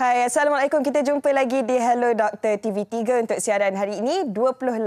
Hai, Assalamualaikum. Kita jumpa lagi di Hello Doctor TV3 untuk siaran hari ini, 28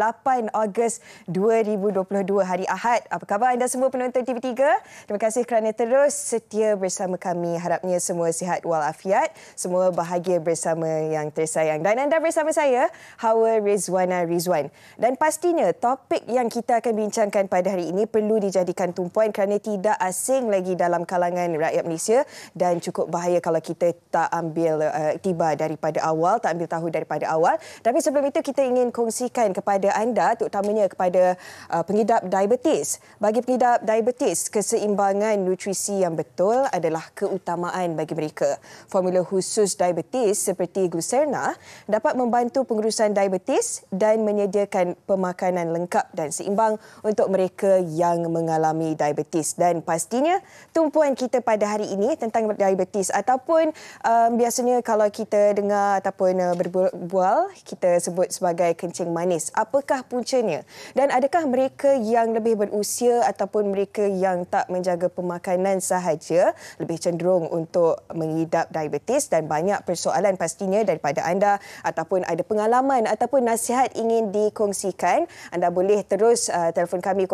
Ogos 2022, hari Ahad. Apa khabar anda semua penonton TV3? Terima kasih kerana terus setia bersama kami. Harapnya semua sihat walafiat, semua bahagia bersama yang tersayang. Dan anda bersama saya, Hawa Rizwana Rizwan. Dan pastinya topik yang kita akan bincangkan pada hari ini perlu dijadikan tumpuan kerana tidak asing lagi dalam kalangan rakyat Malaysia dan cukup bahaya kalau kita tak ambil uh, uh, tiba daripada awal, tak ambil tahu daripada awal. Tapi sebelum itu kita ingin kongsikan kepada anda terutamanya kepada uh, pengidap diabetes. Bagi pengidap diabetes, keseimbangan nutrisi yang betul adalah keutamaan bagi mereka. Formula khusus diabetes seperti Glucerna dapat membantu pengurusan diabetes dan menyediakan pemakanan lengkap dan seimbang untuk mereka yang mengalami diabetes dan pastinya tumpuan kita pada hari ini tentang diabetes ataupun um, biasanya kalau kita dengar ataupun uh, berbual, kita sebut sebagai kencing manis. Apakah puncanya? Dan adakah mereka yang lebih berusia ataupun mereka yang tak menjaga pemakanan sahaja lebih cenderung untuk mengidap diabetes dan banyak persoalan pastinya daripada anda ataupun ada pengalaman ataupun nasihat ingin dikongsikan, anda boleh terus uh, telefon kami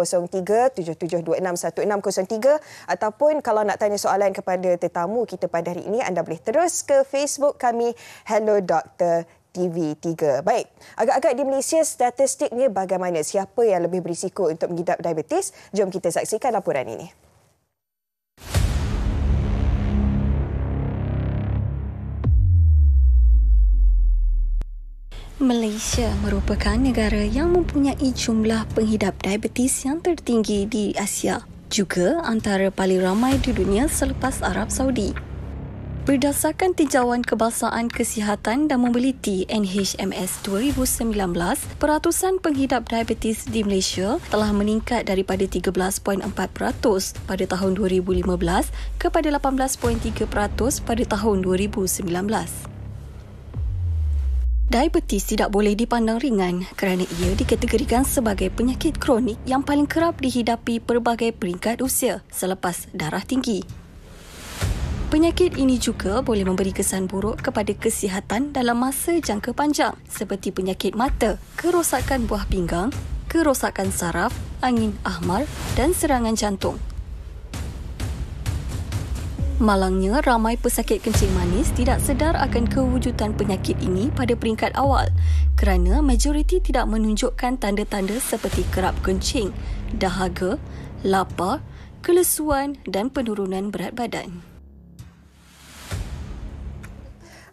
0377261603 ataupun kalau nak tanya soalan kepada tetamu kita pada hari ini, anda boleh terus ke Facebook Facebook kami Hello Doctor TV3. Baik, agak-agak di Malaysia statistiknya bagaimana siapa yang lebih berisiko untuk mengidap diabetes? Jom kita saksikan laporan ini. Malaysia merupakan negara yang mempunyai jumlah penghidap diabetes yang tertinggi di Asia, juga antara paling ramai di dunia selepas Arab Saudi. Berdasarkan tinjauan kebangsaan kesihatan dan mobiliti NHMS 2019, peratusan penghidap diabetes di Malaysia telah meningkat daripada 13.4% pada tahun 2015 kepada 18.3% pada tahun 2019. Diabetes tidak boleh dipandang ringan kerana ia dikategorikan sebagai penyakit kronik yang paling kerap dihidapi pelbagai peringkat usia selepas darah tinggi. Penyakit ini juga boleh memberi kesan buruk kepada kesihatan dalam masa jangka panjang seperti penyakit mata, kerosakan buah pinggang, kerosakan saraf, angin ahmar dan serangan jantung. Malangnya, ramai pesakit kencing manis tidak sedar akan kewujudan penyakit ini pada peringkat awal kerana majoriti tidak menunjukkan tanda-tanda seperti kerap kencing, dahaga, lapar, kelesuan dan penurunan berat badan.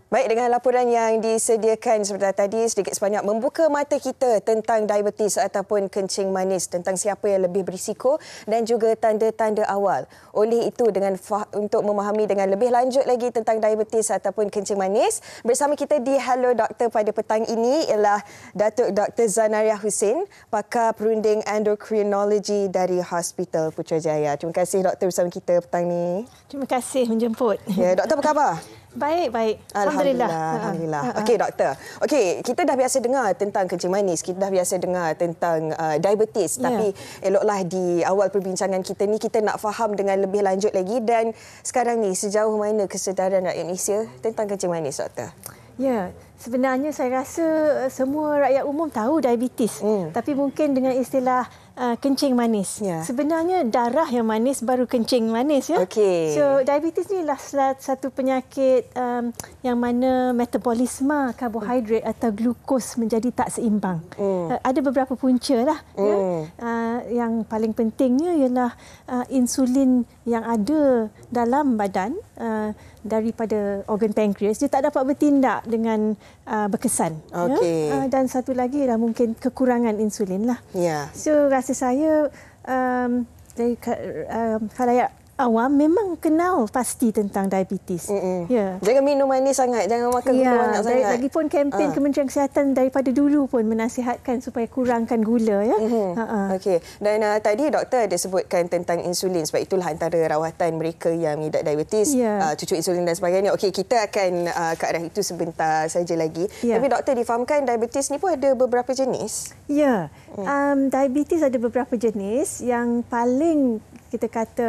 Baik dengan laporan yang disediakan sebentar tadi sedikit sebanyak membuka mata kita tentang diabetes ataupun kencing manis tentang siapa yang lebih berisiko dan juga tanda-tanda awal. Oleh itu dengan fa- untuk memahami dengan lebih lanjut lagi tentang diabetes ataupun kencing manis bersama kita di Hello Doktor pada petang ini ialah Datuk Dr Zanaria Hussein, pakar perunding endocrinology dari Hospital Putrajaya. Terima kasih doktor bersama kita petang ini. Terima kasih menjemput. Ya, doktor apa khabar? Baik, baik. Alhamdulillah. Alhamdulillah. Uh, Okey, doktor. Okey, kita dah biasa dengar tentang kencing manis. Kita dah biasa dengar tentang uh, diabetes. Yeah. Tapi eloklah di awal perbincangan kita ni kita nak faham dengan lebih lanjut lagi dan sekarang ni sejauh mana kesedaran rakyat Malaysia tentang kencing manis, doktor? Ya, sebenarnya saya rasa uh, semua rakyat umum tahu diabetes. Mm. Tapi mungkin dengan istilah uh, kencing manis. Yeah. Sebenarnya darah yang manis baru kencing manis ya. Okay. So diabetes ni adalah lah satu penyakit um, yang mana metabolisme karbohidrat mm. atau glukos menjadi tak seimbang. Mm. Uh, ada beberapa punca lah. Mm. Ya. Hmm. Uh, yang paling pentingnya ialah uh, insulin yang ada dalam badan. Uh, daripada organ pankreas dia tak dapat bertindak dengan uh, berkesan okay. ya? uh, dan satu lagi adalah mungkin kekurangan insulin lah yeah. so rasa saya um, dari um, kalau awam memang kenal pasti tentang diabetes. Mm-hmm. Yeah. Jangan minum manis sangat, jangan makan gula ya, yeah, banyak dari, sangat. Lagipun kempen uh. Kementerian Kesihatan daripada dulu pun menasihatkan supaya kurangkan gula ya. Mm-hmm. Uh-uh. Okey. Dan uh, tadi doktor ada sebutkan tentang insulin sebab itulah antara rawatan mereka yang mengidap diabetes, yeah. uh, ah, cucu insulin dan sebagainya. Okey, kita akan uh, ke arah itu sebentar saja lagi. Yeah. Tapi doktor difahamkan diabetes ni pun ada beberapa jenis. Ya. Yeah. Mm. Um diabetes ada beberapa jenis yang paling kita kata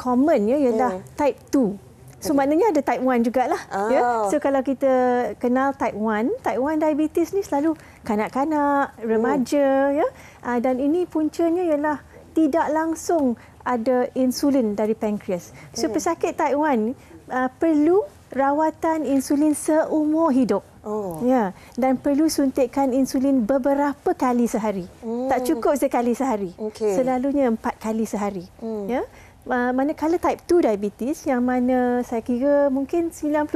common ya ialah hmm. type 2. So maknanya ada type 1 jugalah. Ya. Oh. Ya. So kalau kita kenal type 1, type 1 diabetes ni selalu kanak-kanak, hmm. remaja hmm. ya. Uh, dan ini puncanya ialah tidak langsung ada insulin dari pankreas. So okay. Hmm. pesakit type 1 uh, ah, perlu rawatan insulin seumur hidup. Oh. Ya, dan perlu suntikan insulin beberapa kali sehari. Hmm. Tak cukup sekali sehari. Okay. Selalunya empat kali sehari. Hmm. Ya. Manakala type 2 diabetes yang mana saya kira mungkin 95%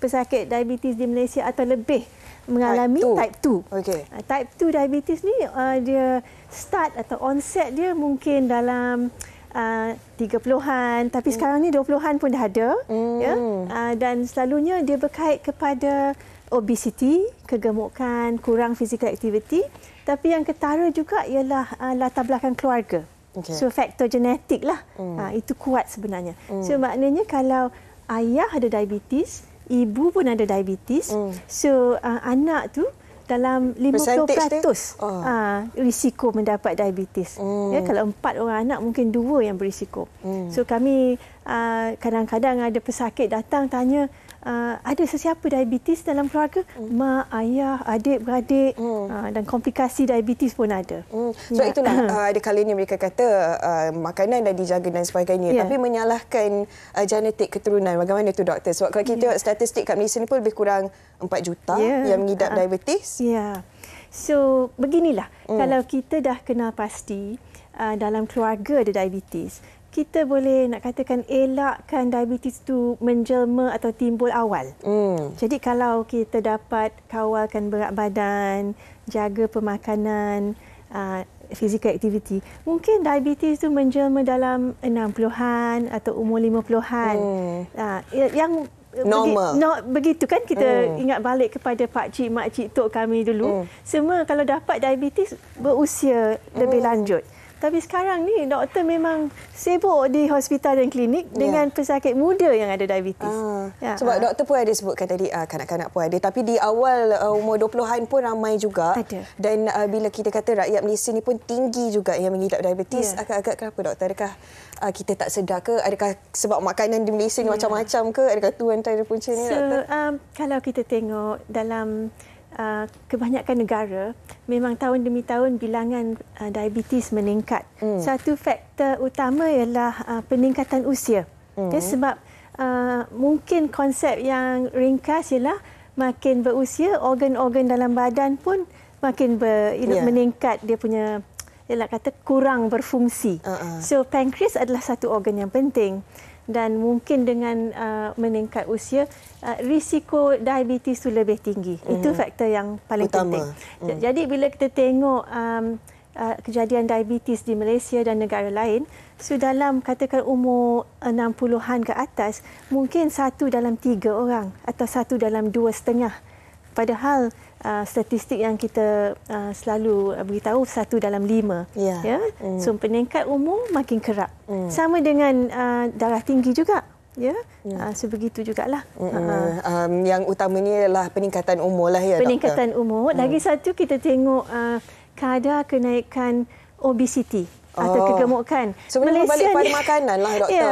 pesakit diabetes di Malaysia atau lebih mengalami type 2. Type 2, okay. Ah, type 2 diabetes ni ah, dia start atau onset dia mungkin dalam Ah, uh, 30 tapi mm. sekarang ni dua an pun dah ada mm. ya uh, dan selalunya dia berkait kepada obesiti kegemukan kurang physical activity tapi yang ketara juga ialah uh, latar belakang keluarga okay. so faktor genetik lah mm. uh, itu kuat sebenarnya mm. so maknanya kalau ayah ada diabetes ibu pun ada diabetes mm. so uh, anak tu dalam 50% oh. ha, risiko mendapat diabetes. Hmm. Ya, kalau empat orang anak, mungkin dua yang berisiko. Hmm. So kami ah, kadang-kadang ada pesakit datang tanya, uh, ada sesiapa diabetes dalam keluarga, hmm. mak, ayah, adik, beradik hmm. uh, dan komplikasi diabetes pun ada. Hmm. So ya. itulah uh, ada kalanya mereka kata uh, makanan dah dijaga dan sebagainya ya. tapi menyalahkan uh, genetik keturunan. Bagaimana itu doktor? Sebab kalau kita ya. tengok statistik kat Malaysia ni pun lebih kurang 4 juta ya. yang mengidap uh diabetes. Ya. So beginilah hmm. kalau kita dah kenal pasti uh, dalam keluarga ada diabetes, kita boleh nak katakan elakkan diabetes itu menjelma atau timbul awal. Hmm. Jadi kalau kita dapat kawalkan berat badan, jaga pemakanan, fizikal uh, aktiviti, mungkin diabetes itu menjelma dalam 60-an atau umur 50-an. Hmm. Ah, ya, yang normal. Begi, no, begitu kan kita hmm. ingat balik kepada pak cik, mak cik, tok kami dulu. Hmm. Semua kalau dapat diabetes berusia lebih hmm. lanjut. Tapi sekarang ni doktor memang sibuk di hospital dan klinik ya. dengan pesakit muda yang ada diabetes. Ah. Ya. Sebab ah. doktor pun ada sebutkan tadi ah, kanak-kanak pun ada tapi di awal uh, umur 20-an pun ramai juga. Ada. Dan uh, bila kita kata rakyat Malaysia ni pun tinggi juga yang mengidap diabetes ya. agak-agak kenapa doktor adakah uh, kita tak sedar ke adakah sebab makanan di Malaysia ni ya. macam-macam ke adakah tuan-tuan punca ni so, doktor? Um, kalau kita tengok dalam Uh, kebanyakan negara memang tahun demi tahun bilangan uh, diabetes meningkat. Mm. Satu faktor utama ialah uh, peningkatan usia. Mm. Okay, sebab uh, mungkin konsep yang ringkas ialah makin berusia organ-organ dalam badan pun makin ber, yeah. Ya. meningkat dia punya ialah kata kurang berfungsi. Uh-uh. So pankreas adalah satu organ yang penting dan mungkin dengan uh, meningkat usia uh, risiko diabetes itu lebih tinggi mm. itu faktor yang paling Utama. penting mm. jadi bila kita tengok um, uh, kejadian diabetes di Malaysia dan negara lain so dalam katakan umur 60-an ke atas mungkin satu dalam tiga orang atau satu dalam dua setengah padahal Uh, statistik yang kita uh, selalu uh, beritahu satu dalam lima. Ya. ya? Mm. So peningkat umur makin kerap. Mm. Sama dengan uh, darah tinggi juga. Ya. Mm. Uh, lah. begitu jugalah. Uh-uh. Um, yang utamanya ialah peningkatan umur lah ya. Peningkatan doktor. umur. Hmm. Lagi satu kita tengok uh, kadar kenaikan obesiti atau oh. kegemukan. Oh. So, Malaysia balik pada makanan lah ya. doktor.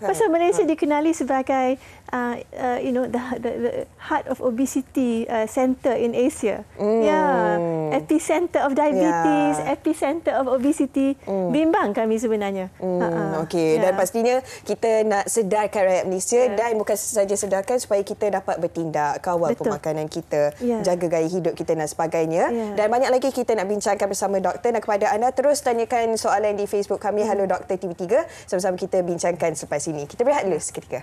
Ya. Pasal Malaysia dikenali sebagai Uh, uh, you know the, the the heart of obesity uh, center in Asia. Mm. Yeah, epicenter of diabetes, yeah. epicenter of obesity. Mm. Bimbang kami sebenarnya. Mm. Okey, yeah. dan pastinya kita nak sedarkan rakyat Malaysia yeah. dan bukan saja sedarkan supaya kita dapat bertindak kawal Betul. pemakanan kita, yeah. jaga gaya hidup kita dan sebagainya. Yeah. Dan banyak lagi kita nak bincangkan bersama doktor. Dan kepada anda terus tanyakan soalan di Facebook kami, Halo hmm. Doktor TV3. Sama-sama kita bincangkan selepas ini. Kita berehat dulu seketika.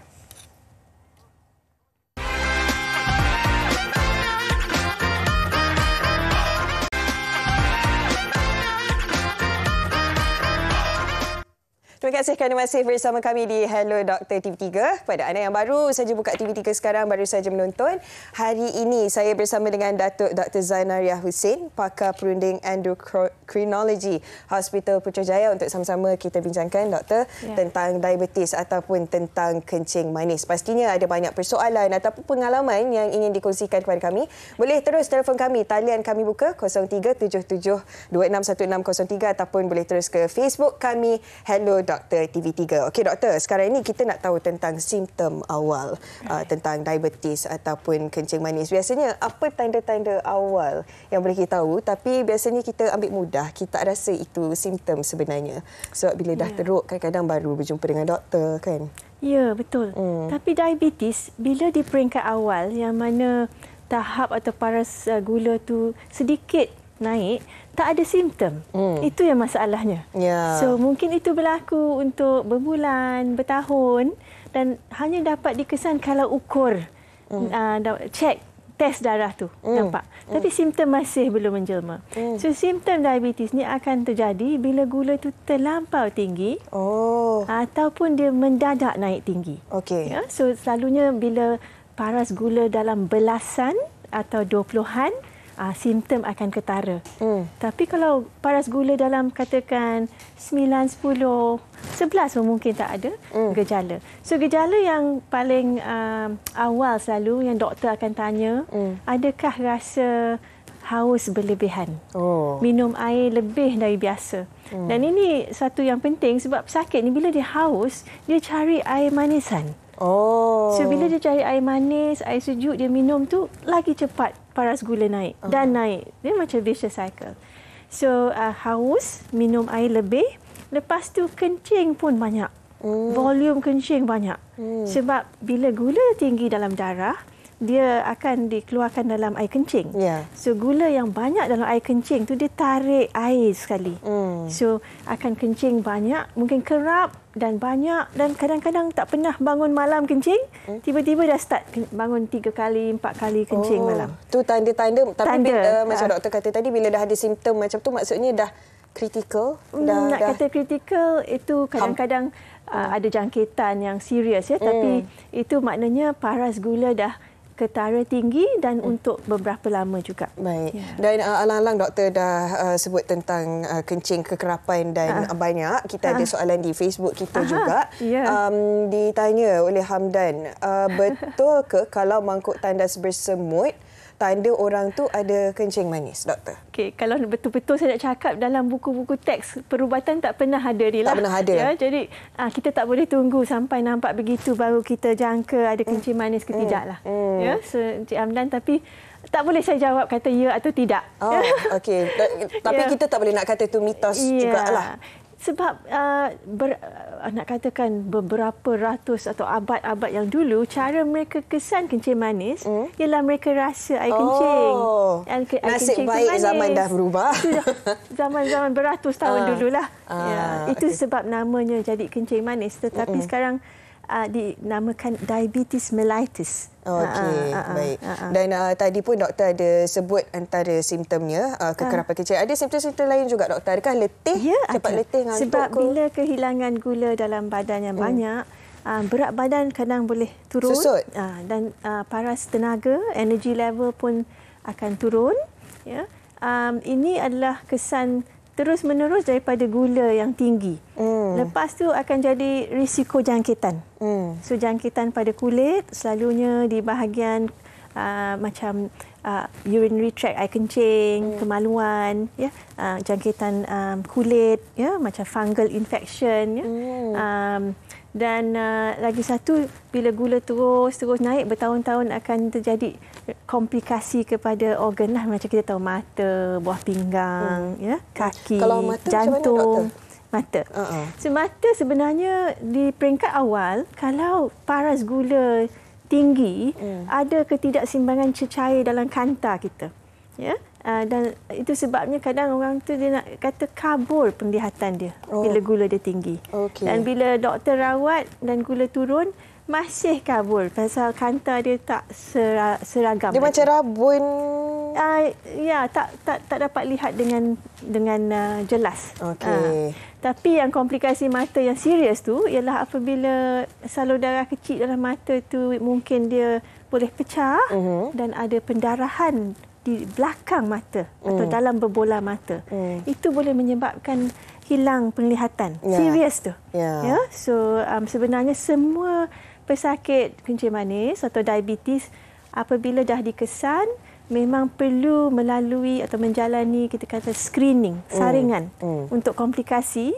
Terima kasih kerana masih bersama kami di Hello Doktor TV3. Kepada anda yang baru saja buka TV3 sekarang, baru saja menonton. Hari ini saya bersama dengan Datuk Dr. Zainaria Hussein, pakar perunding endocrinology Hospital Putrajaya untuk sama-sama kita bincangkan, Doktor, yeah. tentang diabetes ataupun tentang kencing manis. Pastinya ada banyak persoalan ataupun pengalaman yang ingin dikongsikan kepada kami. Boleh terus telefon kami, talian kami buka 0377261603 ataupun boleh terus ke Facebook kami, Hello Doktor doktor TV3. Okey doktor, sekarang ini kita nak tahu tentang simptom awal okay. uh, tentang diabetes ataupun kencing manis. Biasanya apa tanda-tanda awal yang boleh kita tahu tapi biasanya kita ambil mudah, kita tak rasa itu simptom sebenarnya. Sebab bila dah yeah. teruk kadang-kadang baru berjumpa dengan doktor kan. Ya, betul. Mm. Tapi diabetes bila di peringkat awal yang mana tahap atau paras uh, gula tu sedikit naik tak ada simptom. Hmm. Itu yang masalahnya. Yeah. So mungkin itu berlaku untuk berbulan, bertahun dan hanya dapat dikesan kalau ukur hmm. uh, check test darah tu hmm. nampak. Hmm. Tapi simptom masih belum menjelma. Hmm. So simptom diabetes ni akan terjadi bila gula tu terlampau tinggi oh. ataupun dia mendadak naik tinggi. Okay. Yeah? So selalunya bila paras gula dalam belasan atau 20-an uh, simptom akan ketara. Hmm. Tapi kalau paras gula dalam katakan 9, 10, 11 mungkin tak ada hmm. gejala. So gejala yang paling uh, awal selalu yang doktor akan tanya, hmm. adakah rasa haus berlebihan. Oh. Minum air lebih dari biasa. Hmm. Dan ini satu yang penting sebab pesakit ni bila dia haus, dia cari air manisan. Oh. So bila dia cari air manis, air sejuk dia minum tu lagi cepat paras gula naik uh. dan naik. Dia macam vicious cycle. So uh, haus minum air lebih, lepas tu kencing pun banyak. Mm. Volume kencing banyak. Mm. Sebab bila gula tinggi dalam darah, dia akan dikeluarkan dalam air kencing. Yeah. So gula yang banyak dalam air kencing tu dia tarik air sekali. Mm. So akan kencing banyak, mungkin kerap dan banyak dan kadang-kadang tak pernah bangun malam kencing hmm? tiba-tiba dah start bangun tiga kali empat kali kencing oh, malam tu tanda-tanda tapi tanda. bila uh, macam uh, doktor kata tadi bila dah ada simptom macam tu maksudnya dah kritikal hmm, dah nak dah kata kritikal itu kadang-kadang uh, ada jangkitan yang serius ya hmm. tapi itu maknanya paras gula dah ketara tinggi dan hmm. untuk beberapa lama juga. Baik. Ya. Dan uh, alang-alang doktor dah uh, sebut tentang uh, kencing kekerapan dan uh. banyak. Kita uh. ada ah. soalan di Facebook kita uh. juga. Yeah. Um, ditanya oleh Hamdan, uh, betul ke kalau mangkuk tandas bersemut tanda orang tu ada kencing manis, doktor? Okey, kalau betul-betul saya nak cakap dalam buku-buku teks perubatan tak pernah ada dia. Tak lah. pernah ada. Ya, jadi ah, kita tak boleh tunggu sampai nampak begitu baru kita jangka ada hmm. kencing manis ke hmm. tidak lah. Hmm. Ya, so, Encik Amdan tapi tak boleh saya jawab kata ya atau tidak. Oh, ya. okey. Ya. Tapi yeah. kita tak boleh nak kata itu mitos yeah. juga lah sebab uh, ber, uh, nak katakan beberapa ratus atau abad-abad yang dulu cara mereka kesan kencing manis hmm? ialah mereka rasa air oh. kencing. Air, air Nasib kencing baik zaman dah berubah. Zaman-zaman beratus tahun uh. dululah. Uh. Ya, itu okay. sebab namanya jadi kencing manis tetapi uh-uh. sekarang uh, dinamakan diabetes mellitus. Okey, ah, ah, ah, baik. Dan uh, tadi pun doktor ada sebut antara simptomnya, uh, kekerapan kecil. Ada simptom-simptom lain juga doktor? Adakah letih? Ya, cepat ada. letih Sebab kul? bila kehilangan gula dalam badan yang hmm. banyak, uh, berat badan kadang boleh turun. Susut. Uh, dan uh, paras tenaga, energy level pun akan turun. Ya. Um, ini adalah kesan terus menerus daripada gula yang tinggi. Mm. Lepas tu akan jadi risiko jangkitan. Mm. So jangkitan pada kulit selalunya di bahagian uh, macam uh, urinary tract, air kencing, mm. kemaluan, ya, yeah? Uh, jangkitan um, kulit, ya, macam fungal infection, ya. Mm. Um, dan uh, lagi satu bila gula terus terus naik bertahun-tahun akan terjadi komplikasi kepada organ lah macam kita tahu mata buah pinggang hmm. ya kaki Kalau mata, jantung macam mana, mata. Uh-uh. So, mata sebenarnya di peringkat awal kalau paras gula tinggi, mm. ada ketidakseimbangan cecair dalam kanta kita. Ya. Yeah? Ah, dan itu sebabnya kadang orang tu dia nak kata kabur penglihatan dia oh. bila gula dia tinggi. Okay. Dan bila doktor rawat dan gula turun masih kabur pasal kanta dia tak seragam. Dia lagi. macam rabun. Uh, ya tak tak tak dapat lihat dengan dengan uh, jelas. Okey. Uh, tapi yang komplikasi mata yang serius tu ialah apabila salur darah kecil dalam mata tu mungkin dia boleh pecah uh-huh. dan ada pendarahan di belakang mata mm. atau hmm. dalam berbola mata mm. itu boleh menyebabkan hilang penglihatan yeah. serius tu ya yeah. yeah? so um, sebenarnya semua pesakit kencing manis atau diabetes apabila dah dikesan memang perlu melalui atau menjalani kita kata screening hmm. saringan mm. Mm. untuk komplikasi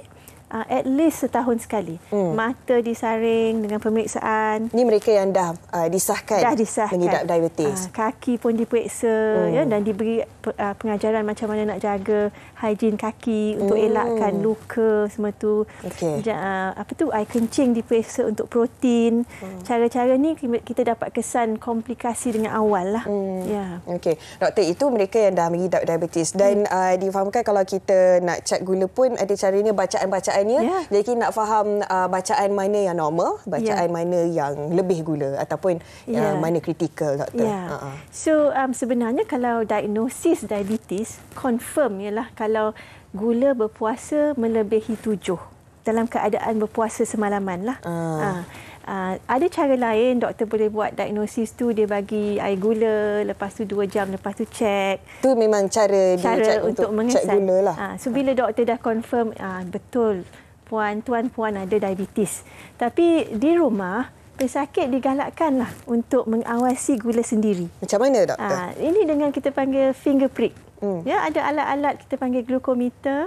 uh, at least setahun sekali. Hmm. Mata disaring dengan pemeriksaan. Ini mereka yang dah uh, disahkan, dah disahkan mengidap diabetes. Uh, kaki pun diperiksa hmm. ya, dan diberi uh, pengajaran macam mana nak jaga hijin kaki untuk hmm. elakkan luka semua tu. Okay. uh, apa tu air kencing diperiksa untuk protein. Hmm. Cara-cara ni kita dapat kesan komplikasi dengan awal lah. Hmm. Yeah. Okey. Doktor itu mereka yang dah mengidap diabetes dan hmm. uh, difahamkan kalau kita nak cek gula pun ada caranya bacaan-bacaan bacaannya. Yeah. Jadi nak faham uh, bacaan mana yang normal, bacaan yeah. mana yang lebih gula ataupun yeah. uh, ya. mana kritikal doktor. Yeah. Uh-huh. So um, sebenarnya kalau diagnosis diabetes confirm ialah kalau gula berpuasa melebihi tujuh dalam keadaan berpuasa semalaman lah. Uh. Uh. Ah, ada cara lain doktor boleh buat diagnosis tu dia bagi air gula lepas tu 2 jam lepas tu check tu memang cara, cara dia check untuk, mengesan check gula lah ha, so bila doktor dah confirm aa, ah, betul puan tuan puan ada diabetes tapi di rumah pesakit digalakkanlah untuk mengawasi gula sendiri macam mana doktor ha, ini dengan kita panggil finger prick hmm. ya ada alat-alat kita panggil glukometer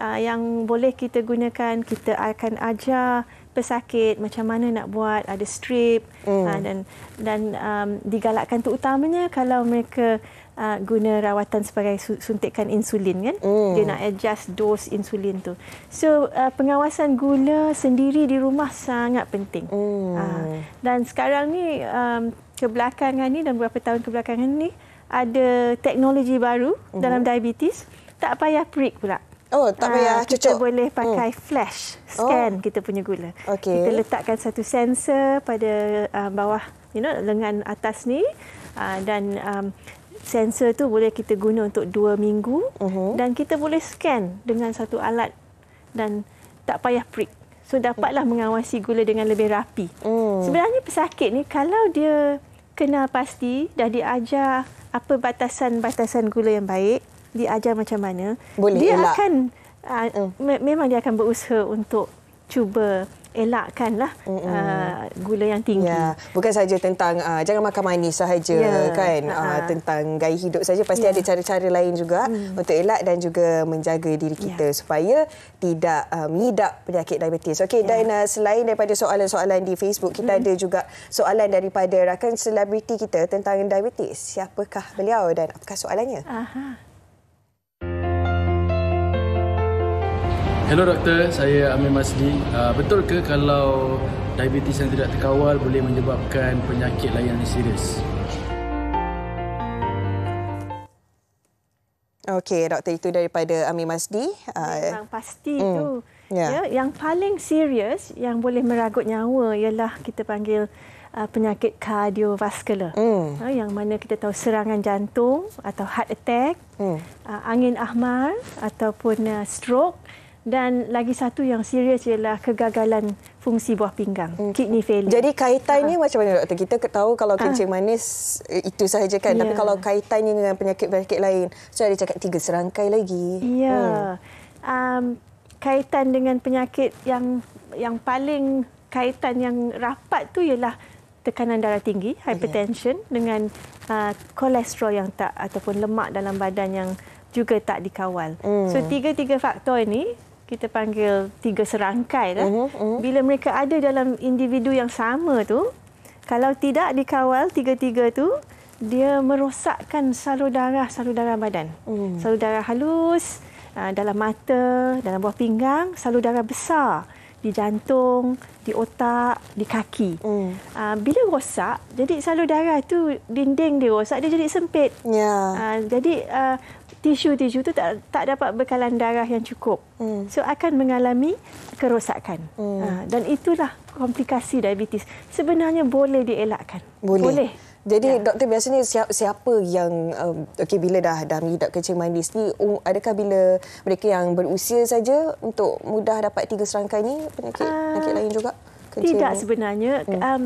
aa, yang boleh kita gunakan kita akan ajar pesakit macam mana nak buat ada strip mm. uh, dan dan um, digalakkan tu utamanya kalau mereka uh, guna rawatan sebagai su- suntikan insulin kan mm. dia nak adjust dos insulin tu so uh, pengawasan gula sendiri di rumah sangat penting mm. uh, dan sekarang ni um, kebelakangan ni dan beberapa tahun kebelakangan ni ada teknologi baru mm. dalam diabetes tak payah prick pula Oh, tak payah ah, cucuk. Kita boleh hmm. pakai hmm. flash scan oh. kita punya gula. Okay. Kita letakkan satu sensor pada uh, bawah, you know, lengan atas ni uh, dan um, sensor tu boleh kita guna untuk dua minggu uh-huh. dan kita boleh scan dengan satu alat dan tak payah prick. So dapatlah mengawasi gula dengan lebih rapi. Hmm. Sebenarnya pesakit ni kalau dia kenal pasti dah diajar apa batasan-batasan gula yang baik, diajar macam mana Boleh dia elak. akan uh, mm. memang dia akan berusaha untuk cuba elakkanlah uh, ah, gula yang tinggi. Ya, bukan saja tentang uh, jangan makan manis sahaja ya, kan uh, tentang gaya hidup saja pasti ya. ada cara-cara lain juga hmm. untuk elak dan juga menjaga diri ya. kita ya. supaya tidak mengidap penyakit diabetes. Okey ya. dan uh, selain daripada soalan-soalan di Facebook kita hmm. ada juga soalan daripada rakan selebriti kita tentang diabetes. Siapakah beliau dan apakah soalannya? Aha. Hello doktor, saya Amir Masli. Uh, betul ke kalau diabetes yang tidak terkawal boleh menyebabkan penyakit lain yang serius? Okey, doktor itu daripada Amir Masdi. Ah, ya, yang pasti mm. tu. Yeah. Ya, yang paling serius yang boleh meragut nyawa ialah kita panggil uh, penyakit kardiovaskular. Mm. Uh, yang mana kita tahu serangan jantung atau heart attack, mm. uh, angin ahmar ataupun uh, stroke dan lagi satu yang serius ialah kegagalan fungsi buah pinggang hmm. kidney failure. Jadi kaitannya uh. macam mana doktor? Kita tahu kalau ha. kencing uh. manis itu sahaja kan, yeah. tapi ya. kalau kaitannya dengan penyakit-penyakit lain. so, ada cakap tiga serangkai lagi. Ya. Yeah. Hmm. Um kaitan dengan penyakit yang yang paling kaitan yang rapat tu ialah tekanan darah tinggi, ya. hypertension yeah. dengan uh, kolesterol yang tak ataupun lemak dalam badan yang juga tak dikawal. Mm. So tiga-tiga faktor ini kita panggil tiga serangkai lah. Uh-huh, uh-huh. Bila mereka ada dalam individu yang sama tu, kalau tidak dikawal tiga-tiga tu, dia merosakkan salur darah, salur darah badan. Uh-huh. Mhm. Salur darah halus, ah, dalam mata, dalam buah pinggang, salur darah besar di jantung, di otak, di kaki. Mm. Bila rosak, jadi salur darah tu dinding dia rosak, dia jadi sempit. Yeah. Ya. Jadi ah, tisu-tisu itu tak tak dapat bekalan darah yang cukup. Hmm. So akan mengalami kerosakan. Hmm. Ha, dan itulah komplikasi diabetes. Sebenarnya boleh dielakkan. Boleh. boleh. Jadi ya. doktor biasanya siapa yang um, okey bila dah dah mengidap kencing manis ni um, adakah bila mereka yang berusia saja untuk mudah dapat tiga serangkai ni penyakit uh, penyakit ah, lain juga kencing Tidak sebenarnya hmm. um,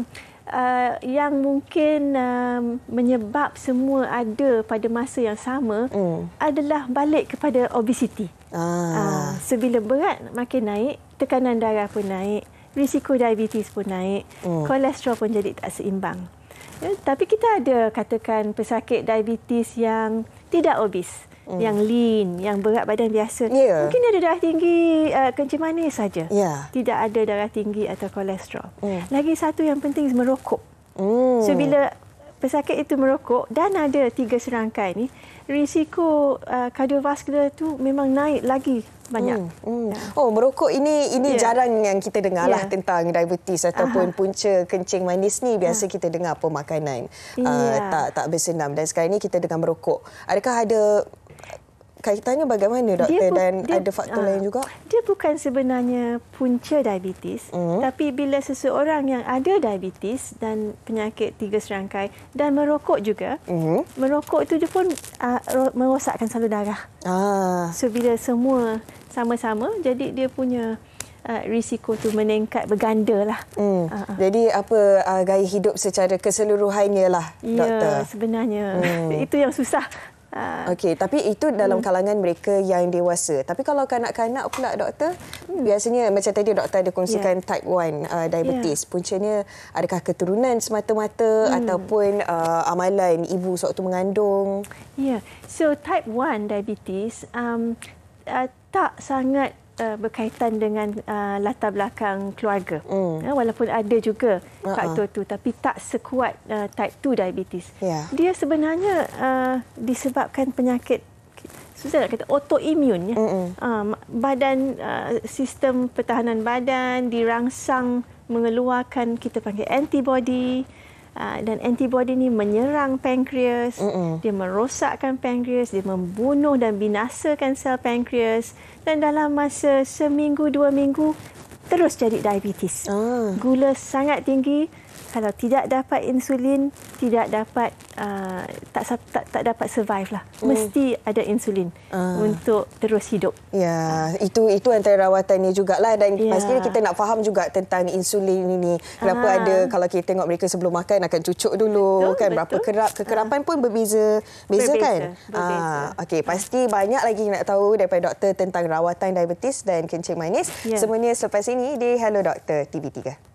uh, yang mungkin uh, menyebab semua ada pada masa yang sama mm. adalah balik kepada obesiti. Ah. Uh, sebila berat makin naik, tekanan darah pun naik, risiko diabetes pun naik, mm. kolesterol pun jadi tak seimbang. Ya, tapi kita ada katakan pesakit diabetes yang tidak obes mm. yang lean, yang berat badan biasa. Yeah. Mungkin ada darah tinggi uh, kencing manis saja. Yeah. Tidak ada darah tinggi atau kolesterol. Mm. Lagi satu yang penting merokok. Mm. So bila pesakit itu merokok dan ada tiga serangkai ini, risiko uh, kardiovaskular itu memang naik lagi banyak. Hmm, hmm. Ya. Oh, merokok ini ini yeah. jarang yang kita dengar yeah. Ya. tentang diabetes ataupun uh-huh. punca kencing manis ni biasa uh kita dengar pemakanan yeah. uh, ya. tak tak bersenam dan sekarang ini kita dengar merokok. Adakah ada kaitannya bagaimana doktor dan dia, ada faktor aa, lain ah, juga? Dia bukan sebenarnya punca diabetes mm. tapi bila seseorang yang ada diabetes dan penyakit tiga serangkai dan merokok juga mm. merokok itu dia pun aa, ah, merosakkan salur darah. Ah. So bila semua sama-sama jadi dia punya Uh, risiko tu meningkat berganda lah. Hmm. Uh-huh. Jadi apa uh, gaya hidup secara keseluruhannya lah, yeah, doktor? sebenarnya. Hmm. Itu yang susah. Ah. Okey, tapi itu dalam hmm. kalangan mereka yang dewasa. Tapi kalau kanak-kanak pula doktor, hmm. biasanya macam tadi doktor ada kongsikan yeah. type 1 uh, ah, diabetes. Yeah. Puncanya adakah keturunan semata-mata hmm. ataupun uh, amalan ibu sewaktu mengandung? Ya. Yeah. So type 1 diabetes um uh, tak sangat uh, berkaitan dengan uh, latar belakang keluarga. Mm. Uh, walaupun ada juga uh-uh. faktor tu tapi tak sekuat uh, type 2 diabetes. Yeah. Dia sebenarnya uh, disebabkan penyakit susah nak kata autoimun ya. Mm-hmm. Uh, um, badan uh, sistem pertahanan badan dirangsang mengeluarkan kita panggil antibody Ah, dan antibody ni menyerang pankreas, Mm-mm. dia merosakkan pankreas, dia membunuh dan binasakan sel pankreas dan dalam masa seminggu dua minggu terus jadi diabetes. Mm. Gula sangat tinggi, kalau tidak dapat insulin, tidak dapat uh, tak, tak tak dapat survive lah. Hmm. Mesti ada insulin uh. untuk terus hidup. Ya, itu itu antara rawatannya jugalah dan ya. pastinya kita nak faham juga tentang insulin ini. Kenapa uh. ada kalau kita tengok mereka sebelum makan akan cucuk dulu betul, kan berapa kerap ah. kekerapan uh. pun berbeza, beza berbeza, kan? Berbeza. Uh, okey, pasti uh. banyak lagi nak tahu daripada doktor tentang rawatan diabetes dan kencing manis. Ya. Semuanya selepas ini di Hello Doktor TV3.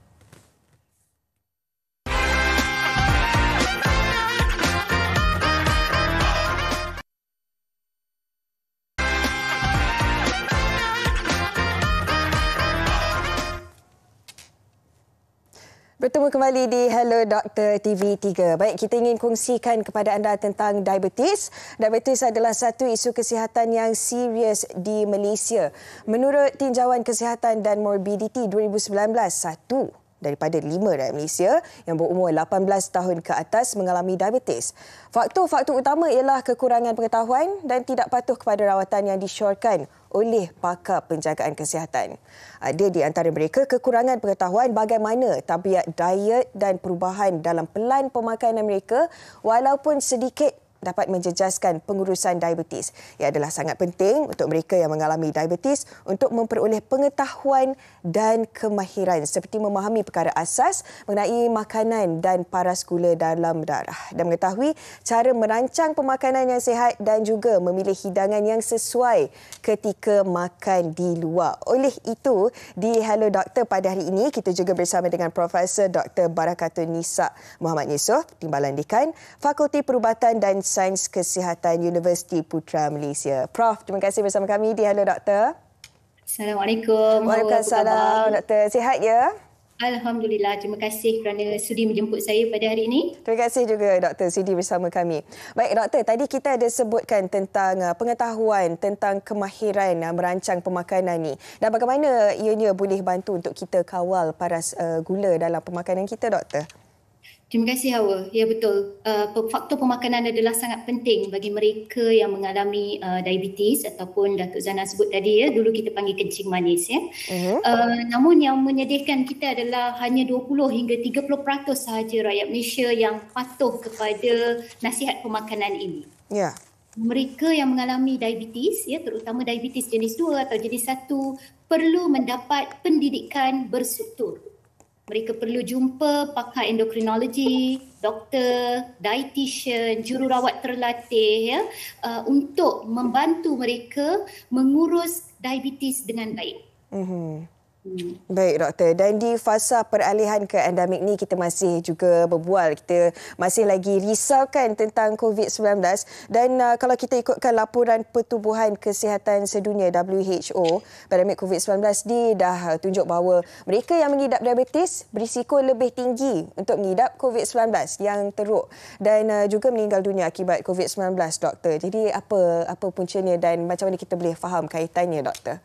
Bertemu kembali di Hello Doctor TV3. Baik, kita ingin kongsikan kepada anda tentang diabetes. Diabetes adalah satu isu kesihatan yang serius di Malaysia. Menurut Tinjauan Kesihatan dan Morbiditi 2019, satu daripada 5 rakyat Malaysia yang berumur 18 tahun ke atas mengalami diabetes. Faktor-faktor utama ialah kekurangan pengetahuan dan tidak patuh kepada rawatan yang disyorkan oleh pakar penjagaan kesihatan. Ada di antara mereka kekurangan pengetahuan bagaimana tabiat diet dan perubahan dalam pelan pemakanan mereka walaupun sedikit dapat menjejaskan pengurusan diabetes. Ia adalah sangat penting untuk mereka yang mengalami diabetes untuk memperoleh pengetahuan dan kemahiran seperti memahami perkara asas mengenai makanan dan paras gula dalam darah dan mengetahui cara merancang pemakanan yang sehat dan juga memilih hidangan yang sesuai ketika makan di luar. Oleh itu, di Hello Doctor pada hari ini kita juga bersama dengan Profesor Dr. Barakatun Nisa Muhammad Yusof, Timbalan Dekan, Fakulti Perubatan dan Sains Kesihatan Universiti Putra Malaysia. Prof, terima kasih bersama kami di Hello Doktor. Assalamualaikum. Waalaikumsalam Doktor. Sihat ya? Alhamdulillah. Terima kasih kerana sudi menjemput saya pada hari ini. Terima kasih juga Dr. Sudi bersama kami. Baik Dr. tadi kita ada sebutkan tentang uh, pengetahuan tentang kemahiran uh, merancang pemakanan ini. Dan bagaimana ianya boleh bantu untuk kita kawal paras uh, gula dalam pemakanan kita Doktor? Terima kasih Hawa. Ya betul. Uh, faktor pemakanan adalah sangat penting bagi mereka yang mengalami uh, diabetes ataupun Datuk Zana sebut tadi ya dulu kita panggil kencing manis ya. Uh-huh. Uh, namun yang menyedihkan kita adalah hanya 20 hingga 30% peratus sahaja rakyat Malaysia yang patuh kepada nasihat pemakanan ini. Ya. Yeah. Mereka yang mengalami diabetes ya terutama diabetes jenis 2 atau jenis 1 perlu mendapat pendidikan berstruktur mereka perlu jumpa pakar endokrinologi, doktor, dietitian, jururawat terlatih ya, uh, untuk membantu mereka mengurus diabetes dengan baik. Mm-hmm. Hmm. Baik doktor dan di fasa peralihan ke endemik ni kita masih juga berbual kita masih lagi risaukan tentang COVID-19 dan uh, kalau kita ikutkan laporan pertubuhan kesihatan sedunia WHO pandemik COVID-19 ni dah tunjuk bahawa mereka yang mengidap diabetes berisiko lebih tinggi untuk mengidap COVID-19 yang teruk dan uh, juga meninggal dunia akibat COVID-19 doktor. Jadi apa apa puncanya dan macam mana kita boleh faham kaitannya doktor?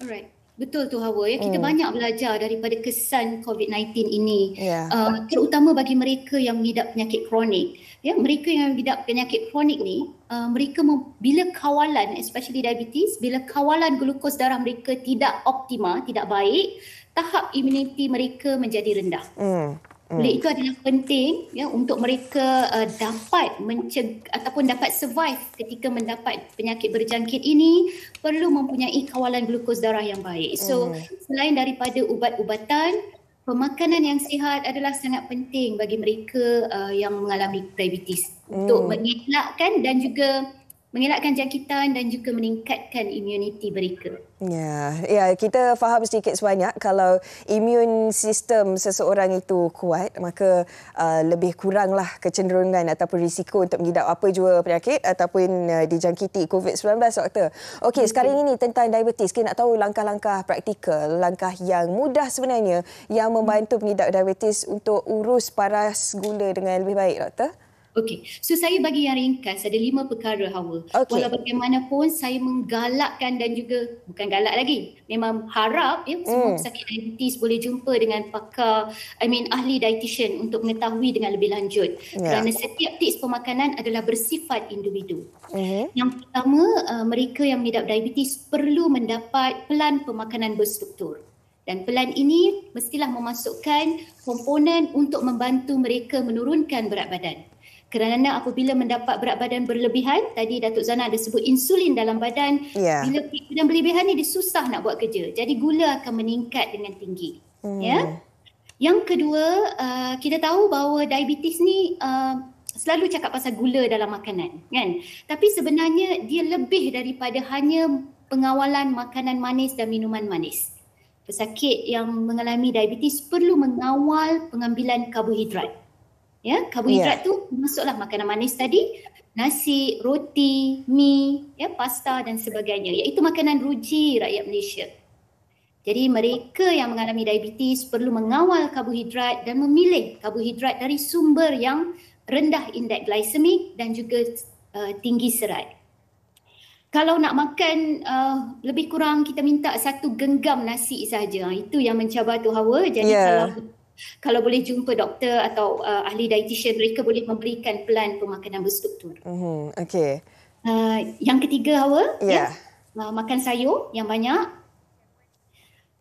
Alright. Betul tu Hawa. Ya, kita mm. banyak belajar daripada kesan COVID-19 ini. Yeah. Ya. Uh, terutama bagi mereka yang mengidap penyakit kronik. Ya, mereka yang mengidap penyakit kronik ni, uh, mereka bila kawalan especially diabetes, bila kawalan glukos darah mereka tidak optimal, tidak baik, tahap imuniti mereka menjadi rendah. Mm. Pelik hmm. itu adalah penting ya untuk mereka uh, dapat menceg ataupun dapat survive ketika mendapat penyakit berjangkit ini perlu mempunyai kawalan glukos darah yang baik. So hmm. selain daripada ubat-ubatan, pemakanan yang sihat adalah sangat penting bagi mereka uh, yang mengalami diabetes hmm. untuk mengelakkan dan juga mengelakkan jangkitan dan juga meningkatkan imuniti mereka. Ya, ya kita faham sedikit sebanyak kalau imun sistem seseorang itu kuat maka uh, lebih kuranglah kecenderungan ataupun risiko untuk mengidap apa jua penyakit ataupun uh, dijangkiti COVID-19 doktor. Okey, okay. sekarang ini tentang diabetes, kita nak tahu langkah-langkah praktikal, langkah yang mudah sebenarnya yang membantu pengidap diabetes untuk urus paras gula dengan lebih baik doktor. Okey. So saya bagi yang ringkas ada lima perkara Hawa. Okay. Walau bagaimanapun saya menggalakkan dan juga bukan galak lagi. Memang harap ya semua mm. pesakit diabetes boleh jumpa dengan pakar I mean ahli dietitian untuk mengetahui dengan lebih lanjut. Yeah. Kerana setiap tips pemakanan adalah bersifat individu. Mm-hmm. Yang pertama uh, mereka yang mengidap diabetes perlu mendapat pelan pemakanan berstruktur. Dan pelan ini mestilah memasukkan komponen untuk membantu mereka menurunkan berat badan kerana apabila mendapat berat badan berlebihan tadi Datuk Zana ada sebut insulin dalam badan yeah. bila badan berlebihan ni dia susah nak buat kerja jadi gula akan meningkat dengan tinggi hmm. ya yang kedua uh, kita tahu bahawa diabetes ni uh, selalu cakap pasal gula dalam makanan kan tapi sebenarnya dia lebih daripada hanya pengawalan makanan manis dan minuman manis pesakit yang mengalami diabetes perlu mengawal pengambilan karbohidrat ya karbohidrat yeah. tu masuklah makanan manis tadi nasi roti mi ya pasta dan sebagainya iaitu makanan ruji rakyat Malaysia jadi mereka yang mengalami diabetes perlu mengawal karbohidrat dan memilih karbohidrat dari sumber yang rendah indeks glisemik dan juga uh, tinggi serat kalau nak makan uh, lebih kurang kita minta satu genggam nasi sahaja. Itu yang mencabar tu hawa. Jadi yeah. kalau kalau boleh jumpa doktor atau uh, ahli dietitian mereka boleh memberikan pelan pemakanan berstruktur. Mhm okey. Uh, yang ketiga awal yeah. ya uh, makan sayur yang banyak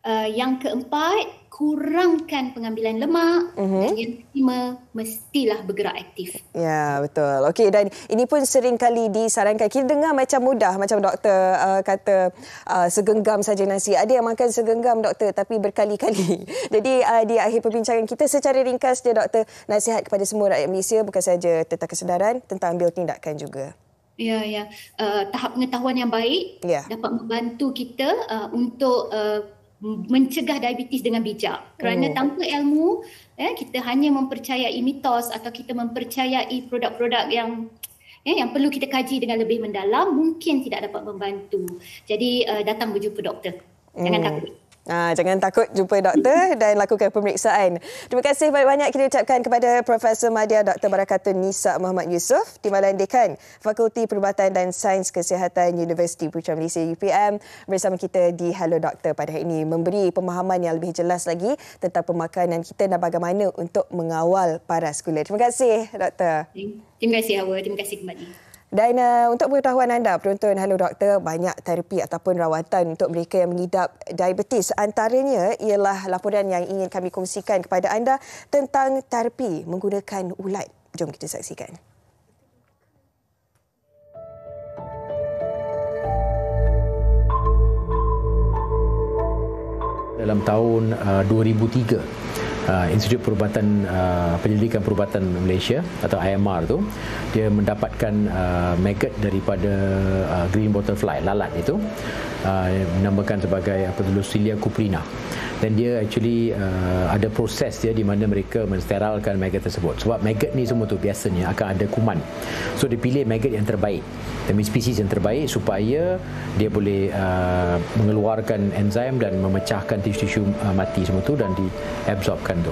Uh, yang keempat, kurangkan pengambilan lemak. Mm-hmm. Yang kelima, mestilah bergerak aktif. Ya, betul. Okey, dan ini pun sering kali disarankan. Kita dengar macam mudah, macam doktor uh, kata uh, segenggam saja nasi. Ada yang makan segenggam, doktor, tapi berkali-kali. Jadi, uh, di akhir perbincangan kita secara ringkas dia, doktor, nasihat kepada semua rakyat Malaysia, bukan saja tentang kesedaran, tentang ambil tindakan juga. Ya, ya. Uh, tahap pengetahuan yang baik ya. dapat membantu kita uh, untuk uh, mencegah diabetes dengan bijak. Kerana oh. tanpa ilmu, eh, kita hanya mempercayai mitos atau kita mempercayai produk-produk yang eh, yang perlu kita kaji dengan lebih mendalam, mungkin tidak dapat membantu. Jadi uh, datang berjumpa doktor. Jangan hmm. takut. Ha, jangan takut jumpa doktor dan lakukan pemeriksaan. Terima kasih banyak-banyak kita ucapkan kepada Profesor Madia Dr. Barakatun Nisa Muhammad Yusof, Timbalan Dekan Fakulti Perubatan dan Sains Kesihatan Universiti Putra Malaysia UPM bersama kita di Hello Doktor pada hari ini memberi pemahaman yang lebih jelas lagi tentang pemakanan kita dan bagaimana untuk mengawal paras gula. Terima kasih, Doktor. Terima kasih, Awal. Terima kasih kembali. Dan uh, untuk pengetahuan anda, penonton Hello Doktor, banyak terapi ataupun rawatan untuk mereka yang mengidap diabetes. Antaranya ialah laporan yang ingin kami kongsikan kepada anda tentang terapi menggunakan ulat. Jom kita saksikan. Dalam tahun uh, eh, 2003, uh, Institut Perubatan uh, Penyelidikan Perubatan Malaysia atau IMR tu dia mendapatkan uh, maggot daripada uh, green bottle fly lalat itu Uh, dinamakan sebagai apa dulu silia cuprina dan dia actually uh, ada proses dia di mana mereka mensterilkan maggot tersebut sebab maggot ni semua tu biasanya akan ada kuman so dia pilih maggot yang terbaik demi spesies yang terbaik supaya dia boleh uh, mengeluarkan enzim dan memecahkan tisu-tisu uh, mati semua tu dan diabsorbkan tu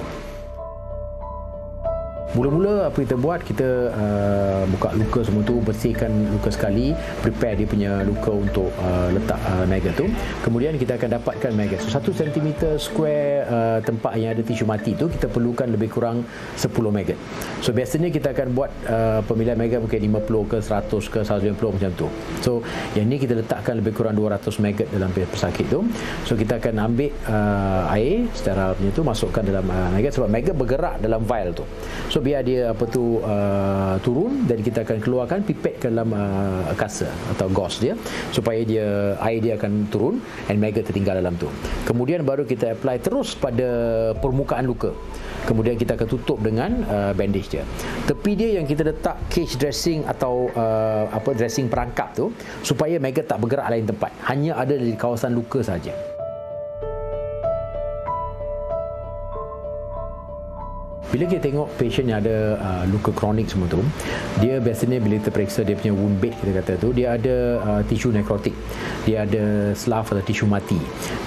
Mula-mula apa kita buat kita uh, buka luka semua tu bersihkan luka sekali prepare dia punya luka untuk uh, letak uh, maggot tu kemudian kita akan dapatkan maggot so 1 cm square uh, tempat yang ada tisu mati tu kita perlukan lebih kurang 10 maggot so biasanya kita akan buat uh, pemilihan maggot mungkin 50 ke 100 ke 150 macam tu so yang ni kita letakkan lebih kurang 200 maggot dalam pesakit tu so kita akan ambil uh, air secara punya tu masukkan dalam uh, maggot sebab maggot bergerak dalam vial tu so biar dia apa tu uh, turun dan kita akan keluarkan pipet ke dalam uh, kasa atau gos dia supaya dia air dia akan turun and mega tertinggal dalam tu. Kemudian baru kita apply terus pada permukaan luka. Kemudian kita akan tutup dengan uh, bandage dia. Tepi dia yang kita letak cage dressing atau uh, apa dressing perangkap tu supaya mega tak bergerak lain tempat. Hanya ada di kawasan luka saja. Bila kita tengok patient yang ada uh, luka kronik semua tu, dia biasanya bila kita periksa dia punya wound bed kita kata tu, dia ada uh, tisu nekrotik, dia ada slough atau tisu mati,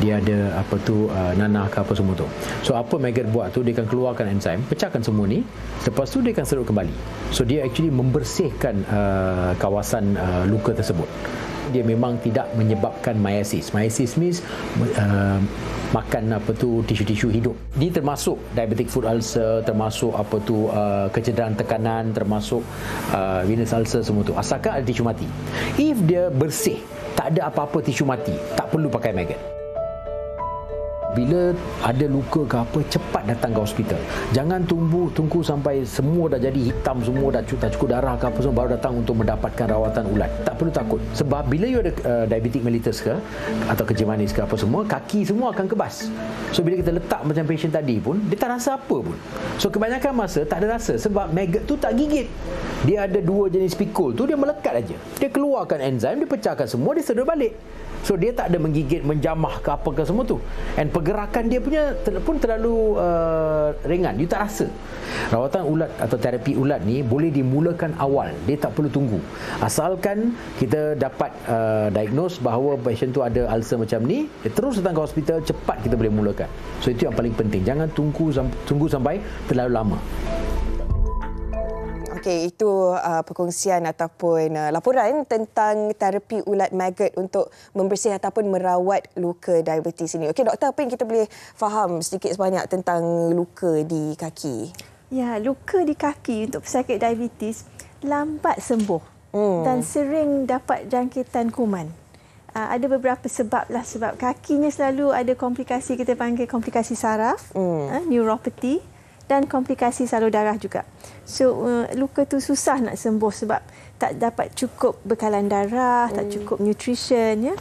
dia ada apa tu uh, nanah ke apa semua tu. So apa maggot buat tu dia akan keluarkan enzim, pecahkan semua ni, lepas tu dia akan serut kembali. So dia actually membersihkan uh, kawasan uh, luka tersebut dia memang tidak menyebabkan myasis. Myasis means uh, makan apa tu tisu-tisu hidup. Ini termasuk diabetic food ulcer, termasuk apa tu uh, kecederaan tekanan, termasuk uh, venous ulcer semua tu. Asalkan ada tisu mati. If dia bersih, tak ada apa-apa tisu mati, tak perlu pakai maggot bila ada luka ke apa cepat datang ke hospital jangan tunggu tunggu sampai semua dah jadi hitam semua dah cukup, tak cukup darah ke apa semua baru datang untuk mendapatkan rawatan ulat tak perlu takut sebab bila you ada uh, diabetic mellitus ke atau kerja manis ke apa semua kaki semua akan kebas so bila kita letak macam patient tadi pun dia tak rasa apa pun so kebanyakan masa tak ada rasa sebab maggot tu tak gigit dia ada dua jenis pikul tu dia melekat aja dia keluarkan enzim dia pecahkan semua dia sedar balik So dia tak ada menggigit, menjamah ke apa ke semua tu. And pergerakan dia punya ter- pun terlalu uh, ringan. You tak rasa. Rawatan ulat atau terapi ulat ni boleh dimulakan awal. Dia tak perlu tunggu. Asalkan kita dapat uh, diagnose bahawa pasien tu ada ulcer macam ni, dia terus datang ke hospital, cepat kita boleh mulakan. So itu yang paling penting. Jangan tunggu, tunggu sampai terlalu lama. Okey, itu uh, perkongsian ataupun uh, laporan tentang terapi ulat maggot untuk membersih ataupun merawat luka diabetes ini. Okey, doktor, apa yang kita boleh faham sedikit sebanyak tentang luka di kaki? Ya, luka di kaki untuk pesakit diabetes lambat sembuh hmm. dan sering dapat jangkitan kuman. Uh, ada beberapa sebab lah sebab kakinya selalu ada komplikasi kita panggil komplikasi saraf, hmm. uh, neuropathy dan komplikasi salur darah juga. So uh, luka tu susah nak sembuh sebab tak dapat cukup bekalan darah, hmm. tak cukup nutrition ya.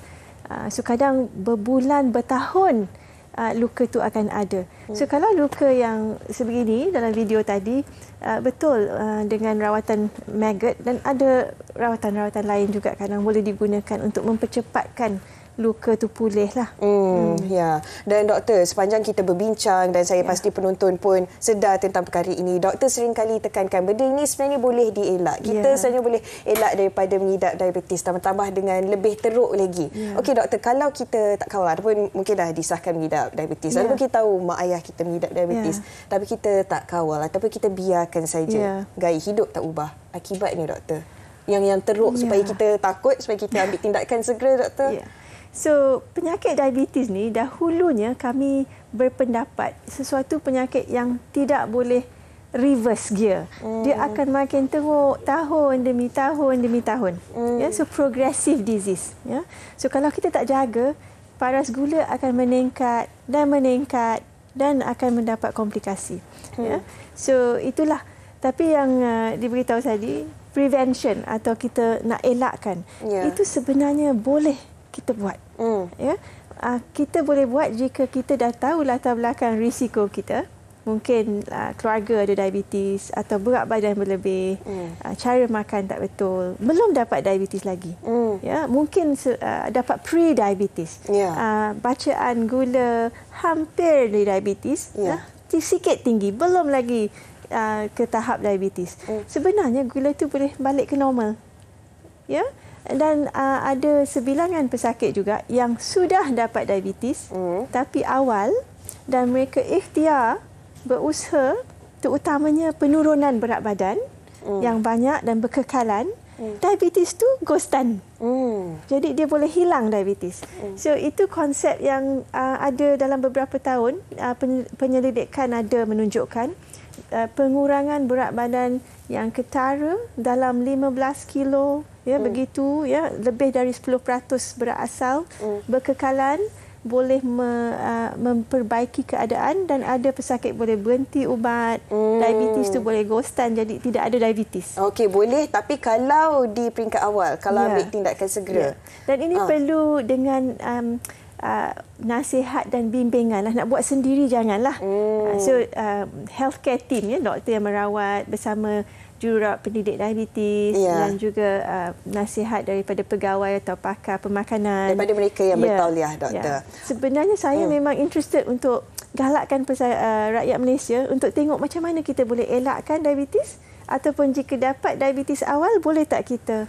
Uh, so kadang berbulan bertahun uh, luka tu akan ada. Hmm. So kalau luka yang sebegini dalam video tadi uh, betul uh, dengan rawatan maggot dan ada rawatan-rawatan lain juga kadang boleh digunakan untuk mempercepatkan luka tu pulih lah. Hmm, hmm. Ya. Dan doktor, sepanjang kita berbincang dan saya ya. pasti penonton pun sedar tentang perkara ini. Doktor sering kali tekankan benda ini sebenarnya boleh dielak. Kita ya. sebenarnya boleh elak daripada mengidap diabetes tambah-tambah dengan lebih teruk lagi. Ya. Okey doktor, kalau kita tak kawal ataupun mungkin dah disahkan mengidap diabetes ya. ataupun kita tahu mak ayah kita mengidap diabetes ya. tapi kita tak kawal ataupun kita biarkan saja ya. gaya hidup tak ubah. Akibatnya doktor, yang yang teruk ya. supaya kita takut supaya kita ambil tindakan segera doktor. Ya. So, penyakit diabetes ni dahulunya kami berpendapat sesuatu penyakit yang tidak boleh reverse gear. Mm. Dia akan makin teruk tahun demi tahun demi tahun. Mm. Yeah, so progressive disease, ya. Yeah. So kalau kita tak jaga, paras gula akan meningkat dan meningkat dan akan mendapat komplikasi. Mm. Ya. Yeah. So itulah tapi yang uh, diberitahu tadi prevention atau kita nak elakkan yeah. itu sebenarnya boleh kita buat. Hmm. Ya. Uh, kita boleh buat jika kita dah tahu latar belakang risiko kita. Mungkin uh, keluarga ada diabetes atau berat badan berlebih, mm. uh, cara makan tak betul, belum dapat diabetes lagi. Mm. Ya, mungkin uh, dapat pre-diabetes. Yeah. Ya. Uh, bacaan gula hampir di diabetes, yeah. uh, ya? sikit tinggi, belum lagi uh, ke tahap diabetes. Mm. Sebenarnya gula itu boleh balik ke normal. Ya. Yeah? dan uh, ada sebilangan pesakit juga yang sudah dapat diabetes mm. tapi awal dan mereka ikhtiar berusaha terutamanya penurunan berat badan mm. yang banyak dan berkekalan mm. diabetes tu gostan mm. jadi dia boleh hilang diabetes mm. so itu konsep yang uh, ada dalam beberapa tahun uh, penyelidikan ada menunjukkan uh, pengurangan berat badan yang ketara dalam 15 kilo ya mm. begitu ya lebih dari 10% berasal mm. berkekalan boleh me, uh, memperbaiki keadaan dan ada pesakit boleh berhenti ubat hmm. diabetes tu boleh ghostan jadi tidak ada diabetes. Okey boleh tapi kalau di peringkat awal kalau yeah. ambil tindakan segera. Yeah. Dan ini ha. perlu dengan um, uh, nasihat dan bimbingan nak buat sendiri janganlah. Hmm. Ah, so um, healthcare team ya doktor yang merawat bersama jururawat pendidik diabetes ya. dan juga uh, nasihat daripada pegawai atau pakar pemakanan daripada mereka yang ya. bertauliah doktor. Ya. Sebenarnya saya hmm. memang interested untuk galakkan pesan, uh, rakyat Malaysia untuk tengok macam mana kita boleh elakkan diabetes ataupun jika dapat diabetes awal boleh tak kita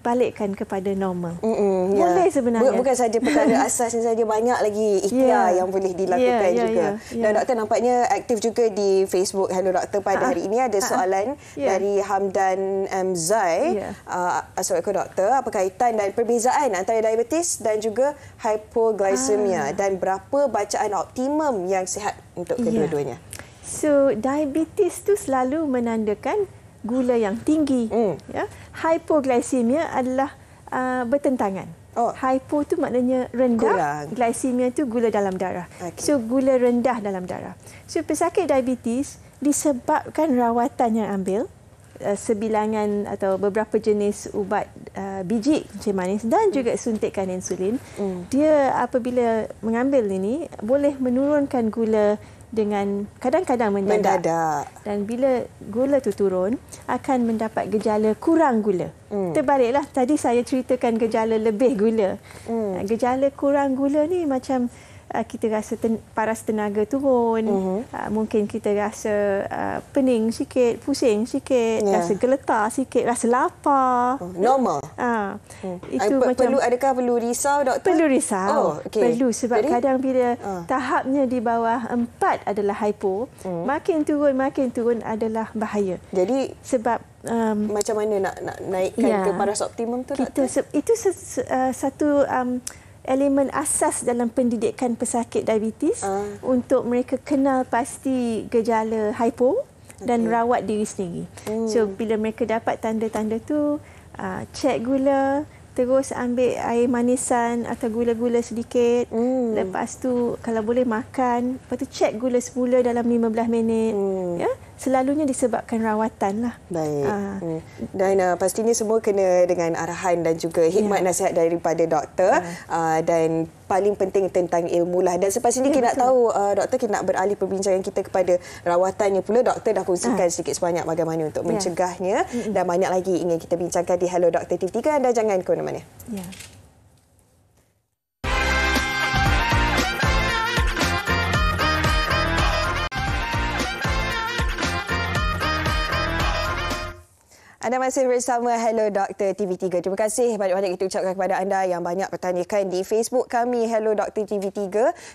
balikkan kepada normal. Mm-mm, ya. boleh sebenarnya. Bukan saja perkara asas saja banyak lagi ikhtiar yeah. yang boleh ya, dilakukan yeah, yeah, juga. Yeah, yeah. Dan doktor nampaknya aktif juga di Facebook Hello Doktor pada ah, hari ini ada ah, ah. soalan yeah. dari Hamdan M Zai. Yeah. Ya. Assalamualaikum doktor, apa kaitan dan perbezaan antara diabetes dan juga hypoglycemia ah. dan berapa bacaan optimum yang sihat untuk kedua-duanya? Yeah. So, diabetes tu selalu menandakan gula yang tinggi. Mm. Ya, hypoglycemia adalah uh, bertentangan. Oh. Hypo tu maknanya rendah, Kurang. glycemia tu gula dalam darah. Okay. So gula rendah dalam darah. So pesakit diabetes disebabkan rawatan yang ambil uh, sebilangan atau beberapa jenis ubat uh, biji kencing manis dan mm. juga suntikan insulin. Mm. Dia apabila mengambil ini boleh menurunkan gula dengan kadang-kadang mendadak. mendadak. Dan bila gula tu turun, akan mendapat gejala kurang gula. Hmm. Terbaliklah, tadi saya ceritakan gejala lebih gula. Hmm. Gejala kurang gula ni macam Ah, kita rasa ten, paras tenaga turun uh-huh. uh, mungkin kita rasa uh, pening sikit pusing sikit yeah. rasa geletar sikit rasa lapar oh, normal uh, hmm. itu I, macam perlu adakah perlu risau doktor perlu risau oh, okay. perlu sebab Jadi, kadang bila uh. tahapnya di bawah empat adalah hypo uh. makin turun makin turun adalah bahaya jadi sebab um, macam mana nak nak naikkan yeah. ke paras optimum tu kita, itu se, se, uh, satu um, elemen asas dalam pendidikan pesakit diabetes uh. untuk mereka kenal pasti gejala hipo dan rawat diri sendiri. Hmm. So bila mereka dapat tanda-tanda tu, uh, cek gula, terus ambil air manisan atau gula-gula sedikit. Hmm. Lepas tu kalau boleh makan, lepas tu cek gula semula dalam 15 minit. Hmm. Ya. Yeah? selalunya disebabkan rawatan lah. Baik. Uh. Dan uh, pastinya semua kena dengan arahan dan juga hikmat yeah. nasihat daripada doktor yeah. Ya. uh, dan paling penting tentang ilmu lah. Dan selepas ini yeah, kita nak tahu uh, doktor kita nak beralih perbincangan kita kepada rawatannya pula. Doktor dah kongsikan uh. sedikit sebanyak bagaimana untuk yeah. mencegahnya mm dan banyak lagi ingin kita bincangkan di Hello Doktor TV3 anda jangan ke mana-mana. Yeah. Anda masih bersama Hello Doktor TV3. Terima kasih banyak-banyak kita ucapkan kepada anda yang banyak pertanyakan di Facebook kami Hello Doktor TV3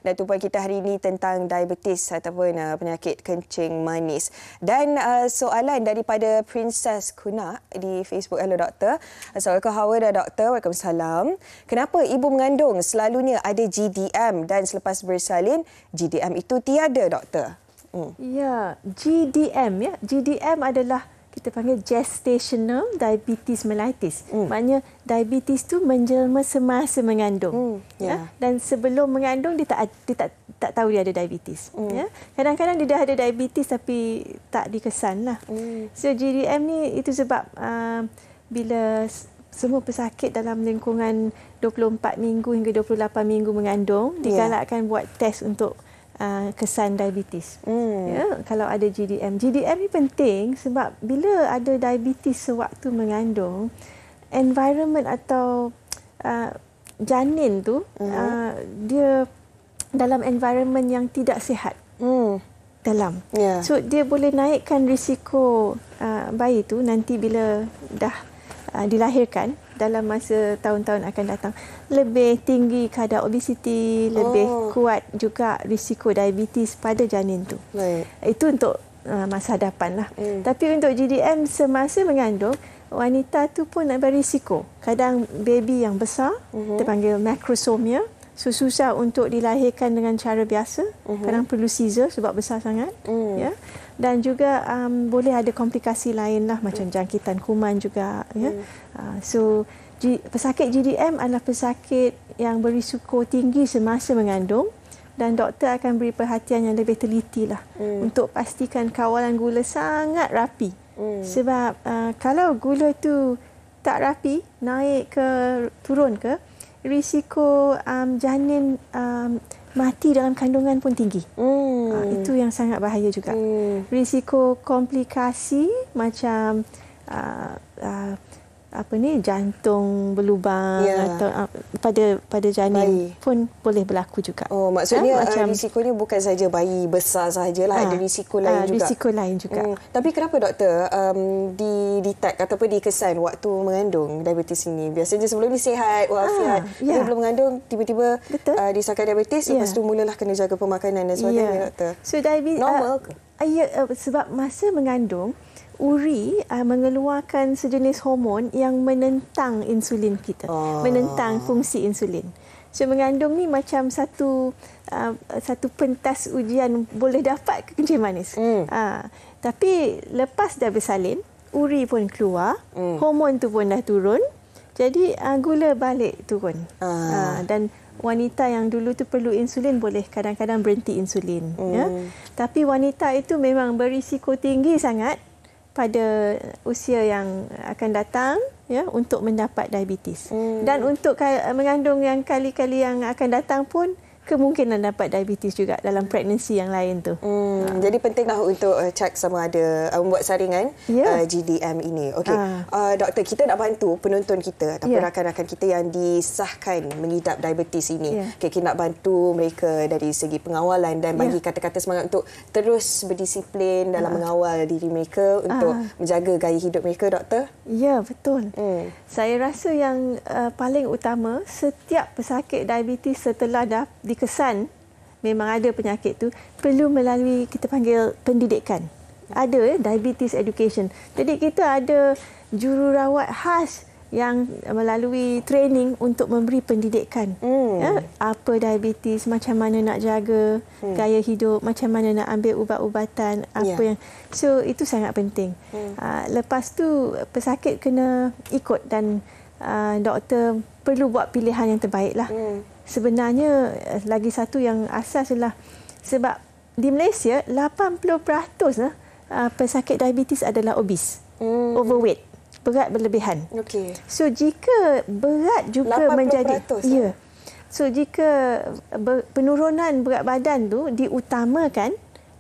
dan tumpuan kita hari ini tentang diabetes ataupun uh, penyakit kencing manis. Dan uh, soalan daripada Princess Kuna di Facebook Hello Doktor. Assalamualaikum Hawa dan Doktor. Waalaikumsalam. Kenapa ibu mengandung selalunya ada GDM dan selepas bersalin GDM itu tiada Doktor? Hmm. Ya, GDM ya. GDM adalah kita panggil gestational diabetes mellitus. Mm. Maknanya diabetes tu menjelma semasa mengandung. Mm. Yeah. Ya. Dan sebelum mengandung dia tak dia tak tak tahu dia ada diabetes. Mm. Ya. Kadang-kadang dia dah ada diabetes tapi tak dikesanlah. Mm. So GDM ni itu sebab uh, bila semua pesakit dalam lingkungan 24 minggu hingga 28 minggu mengandung yeah. buat test untuk Uh, kesan diabetes. Hmm. Ya, kalau ada GDM, GDM ni penting sebab bila ada diabetes sewaktu mengandung, environment atau uh, janin tu hmm. uh, dia dalam environment yang tidak sihat. Hmm. Dalam. Yeah. So dia boleh naikkan risiko uh, bayi tu nanti bila dah uh, dilahirkan dalam masa tahun-tahun akan datang lebih tinggi kadar obesiti lebih oh. kuat juga risiko diabetes pada janin tu Baik. itu untuk uh, masa hadapan lah hmm. tapi untuk GDM semasa mengandung wanita tu pun ada risiko kadang baby yang besar uh-huh. terpanggil macrosomia susah untuk dilahirkan dengan cara biasa uh-huh. kadang perlu caesar sebab besar sangat uh-huh. ya dan juga um, boleh ada komplikasi lain lah macam jangkitan kuman juga ya. Uh, so G- pesakit GDM adalah pesakit yang berisiko tinggi semasa mengandung dan doktor akan beri perhatian yang lebih teliti lah mm. untuk pastikan kawalan gula sangat rapi. Mm. Sebab uh, kalau gula tu tak rapi, naik ke turun ke, risiko um, janin um, mati dalam kandungan pun tinggi. Hmm. Uh, itu yang sangat bahaya juga. Hmm. Risiko komplikasi macam uh, uh, apa ni jantung berlubang ya. atau uh, pada pada janin bayi. pun boleh berlaku juga. Oh maksudnya ya, ah, macam, risikonya bukan saja bayi besar sajalah ha, ada ah, risiko lain ha, juga. risiko lain juga. Hmm. Tapi kenapa doktor um, di detect ataupun dikesan waktu mengandung diabetes ini? Biasanya sebelum ni sihat walafiat, ha, ya. tapi belum mengandung tiba-tiba uh, disakai diabetes ya. lepas tu mulalah kena jaga pemakanan dan sebagainya ya. doktor. So diabetes normal uh, ke? Ya, eh, sebab masa mengandung Uri uh, mengeluarkan sejenis hormon yang menentang insulin kita, oh. menentang fungsi insulin. So mengandung ni macam satu uh, satu pentas ujian boleh dapat ke kencing manis. Mm. Uh, tapi lepas dah bersalin, uri pun keluar, mm. hormon tu pun dah turun. Jadi uh, gula balik turun. Uh. Uh, dan wanita yang dulu tu perlu insulin boleh kadang-kadang berhenti insulin, mm. ya. Hmm. Tapi wanita itu memang berisiko tinggi sangat pada usia yang akan datang ya untuk mendapat diabetes. Hmm. Dan untuk mengandung yang kali-kali yang akan datang pun kemungkinan dapat diabetes juga dalam pregnancy yang lain tu. Hmm, ha. Jadi pentinglah untuk uh, cek sama ada uh, membuat um, saringan yeah. uh, GDM ini. Okey. Ha. Uh, doktor, kita nak bantu penonton kita ataupun yeah. rakan-rakan kita yang disahkan mengidap diabetes ini. Yeah. Okey, kita nak bantu mereka dari segi pengawalan dan ya. bagi yeah. kata-kata semangat untuk terus berdisiplin dalam ha. mengawal diri mereka untuk ha. menjaga gaya hidup mereka, doktor. Ya, yeah, betul. Hmm. Saya rasa yang uh, paling utama setiap pesakit diabetes setelah dah di kesan memang ada penyakit tu perlu melalui kita panggil pendidikan ada eh, diabetes education jadi kita ada jururawat khas yang melalui training untuk memberi pendidikan hmm. ya, apa diabetes macam mana nak jaga hmm. gaya hidup macam mana nak ambil ubat-ubatan apa yeah. yang so itu sangat penting hmm. uh, lepas tu pesakit kena ikut dan uh, doktor perlu buat pilihan yang terbaik lah hmm sebenarnya eh, lagi satu yang asas ialah sebab di Malaysia 80% eh, eh, pesakit diabetes adalah obes, hmm. overweight, berat berlebihan. Okey. So jika berat juga 80%, menjadi ya. So jika penurunan berat badan tu diutamakan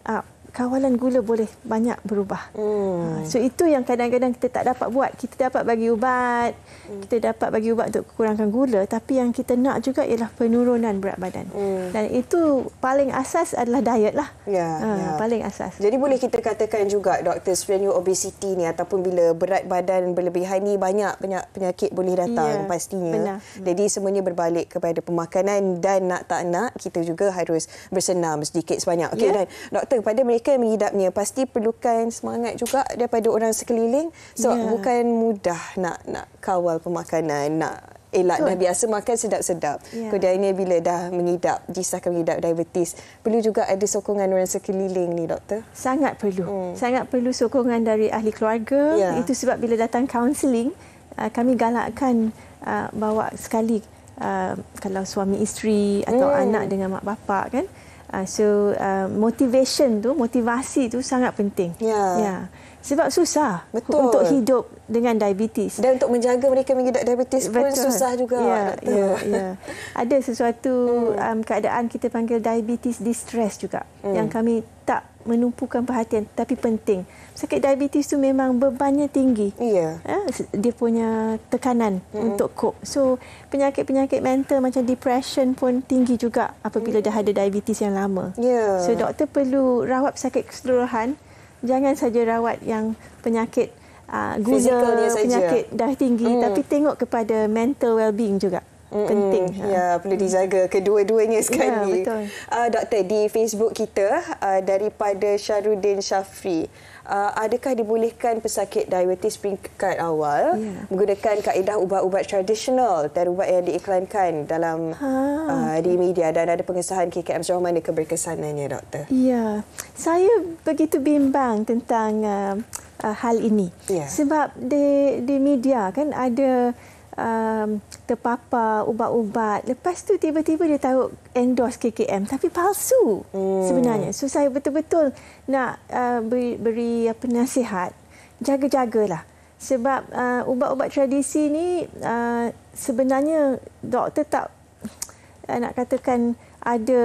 ah, kawalan gula boleh banyak berubah. Hmm. Ha, so itu yang kadang-kadang kita tak dapat buat. Kita dapat bagi ubat, hmm. kita dapat bagi ubat untuk kurangkan gula. Tapi yang kita nak juga ialah penurunan berat badan. Hmm. Dan itu paling asas adalah diet lah. Ya, ha, ya. Paling asas. Jadi boleh kita katakan juga, Doktor, sebenarnya obesiti ni ataupun bila berat badan berlebihan ni banyak penyakit boleh datang ya, pastinya. Benar. Jadi semuanya berbalik kepada pemakanan dan nak tak nak kita juga harus bersenam sedikit sebanyak. Okay, ya. dan Doktor, pada mereka mereka yang mengidapnya pasti perlukan semangat juga daripada orang sekeliling sebab yeah. bukan mudah nak nak kawal pemakanan nak elak Betul. dah biasa makan sedap-sedap. Yeah. Kemudiannya bila dah mengidap disahkan mengidap diabetes, perlu juga ada sokongan orang sekeliling ni doktor. Sangat perlu. Mm. Sangat perlu sokongan dari ahli keluarga. Yeah. Itu sebab bila datang kaunseling, uh, kami galakkan uh, bawa sekali uh, kalau suami isteri atau mm. anak dengan mak bapak kan. Uh, so uh, motivation tu, motivasi tu sangat penting. Ya. ya. Sebab susah Betul. untuk hidup dengan diabetes. Dan untuk menjaga mereka mengidap diabetes Betul. pun susah juga. Ya, ya, ya. Ada sesuatu hmm. um, keadaan kita panggil diabetes distress juga. Hmm. Yang kami tak menumpukan perhatian tapi penting sakit diabetes tu memang bebannya tinggi. Iya. Yeah. Ha? Dia punya tekanan mm-hmm. untuk cope. So, penyakit-penyakit mental macam depression pun tinggi juga apabila mm-hmm. dah ada diabetes yang lama. Ya. Yeah. So, doktor perlu rawat sakit keseluruhan. Jangan saja rawat yang penyakit uh, ah, gula, penyakit dah tinggi. Mm. Tapi tengok kepada mental well-being juga. Mm-mm. penting. Ha. Ya, ha. perlu dijaga kedua-duanya ya, sekali. Ya, betul. Uh, doktor di Facebook kita uh, daripada Syarudin Shafri uh, adakah dibolehkan pesakit diabetes peringkat awal yeah. menggunakan kaedah ubat-ubat tradisional dan ubat yang diiklankan dalam ha. uh, di media dan ada pengesahan KKM sejauh mana keberkesanannya doktor? Ya. Yeah. Saya begitu bimbang tentang uh, uh, hal ini. Yeah. Sebab di di media kan ada uh, terpapar ubat-ubat. Lepas tu tiba-tiba dia tahu endorse KKM tapi palsu hmm. sebenarnya. So saya betul-betul nak uh, beri, beri apa nasihat jaga-jagalah sebab uh, ubat-ubat tradisi ni uh, sebenarnya doktor tak uh, nak katakan ada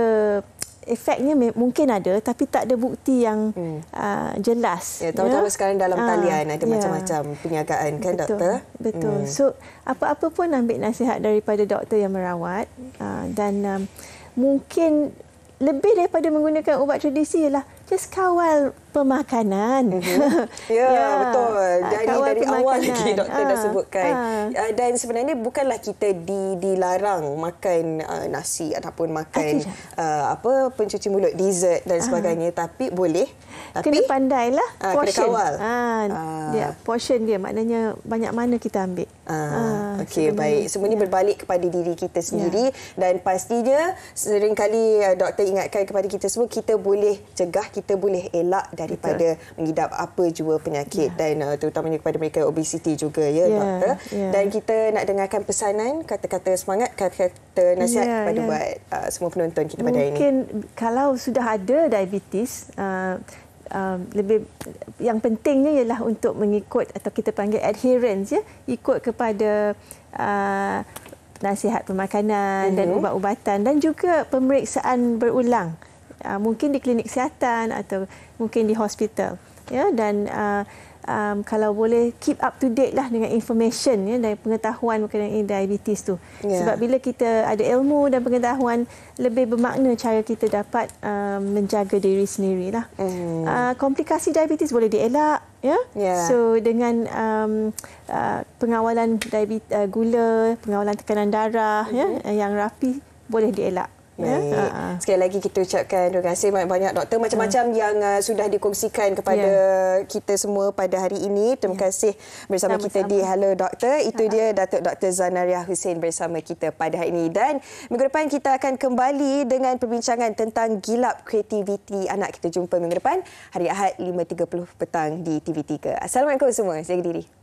efeknya mungkin ada tapi tak ada bukti yang hmm. uh, jelas. Ya, tahu-tahu ya? sekarang dalam ah, talian ada yeah. macam-macam penyagaan kan Betul. doktor? Betul. Hmm. So, apa-apa pun ambil nasihat daripada doktor yang merawat uh, dan um, mungkin lebih daripada menggunakan ubat tradisi ialah just kawal pemakanan. Mm-hmm. Ya, ya, betul. Ah, dari, dari awal lagi doktor ha. dah ah, sebutkan. Ha. Dan sebenarnya bukanlah kita di, dilarang makan uh, nasi ataupun makan uh, apa pencuci mulut dessert dan sebagainya, ha. tapi boleh tapi, kena pandailah uh, portion. Kena kawal. Ha, uh. dia, portion dia maknanya banyak mana kita ambil. Uh, uh, Okey, baik. Semua ini ya. berbalik kepada diri kita sendiri. Ya. Dan pastinya seringkali uh, doktor ingatkan kepada kita semua, kita boleh cegah, kita boleh elak daripada Betul. mengidap apa jua penyakit. Ya. Dan uh, terutamanya kepada mereka obesiti juga, ya, ya. doktor. Ya. Dan kita nak dengarkan pesanan, kata-kata semangat, kata-kata nasihat ya, kepada ya. buat uh, semua penonton kita Mungkin pada hari ini. Mungkin kalau sudah ada diabetes... Uh, um, lebih yang pentingnya ialah untuk mengikut atau kita panggil adherence ya ikut kepada uh, nasihat pemakanan dan ubat-ubatan dan juga pemeriksaan berulang uh, mungkin di klinik kesihatan atau mungkin di hospital ya dan uh, um, kalau boleh keep up to date lah dengan information ya dan pengetahuan mengenai diabetes tu. Yeah. Sebab bila kita ada ilmu dan pengetahuan lebih bermakna cara kita dapat um, menjaga diri sendiri lah. Mm. Uh, komplikasi diabetes boleh dielak. Ya, yeah. so dengan um, uh, pengawalan diabetes uh, gula, pengawalan tekanan darah, mm-hmm. ya, mhm. yang rapi boleh dielak. Ya. Ha, ha. Sekali lagi kita ucapkan terima kasih banyak-banyak doktor ha. macam-macam ha. yang uh, sudah dikongsikan kepada ya. kita semua pada hari ini. Terima ya. kasih bersama Sama-sama. kita di Hello Doktor. Itu ha. ha. dia Datuk Dr Zanaria Hussein bersama kita pada hari ini dan minggu depan kita akan kembali dengan perbincangan tentang gilap kreativiti anak. Kita jumpa minggu depan hari Ahad 5.30 petang di TV3. Assalamualaikum semua. Jaga diri.